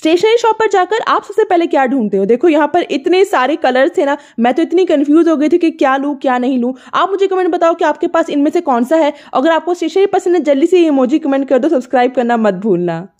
stationery shop पर जाकर आप सबसे पहले क्या ढूंढते हो देखो यहाँ पर इतने सारे कलर्स थे ना मैं तो इतनी कंफ्यूज हो गई थी कि क्या लूँ क्या नहीं लूँ आप मुझे कमेंट बताओ कि आपके पास इनमें से कौन सा है अगर आपको स्टेशनरी पसंद है जल्दी से ये इमोजी कमेंट कर दो सब्सक्राइब करना मत भूलना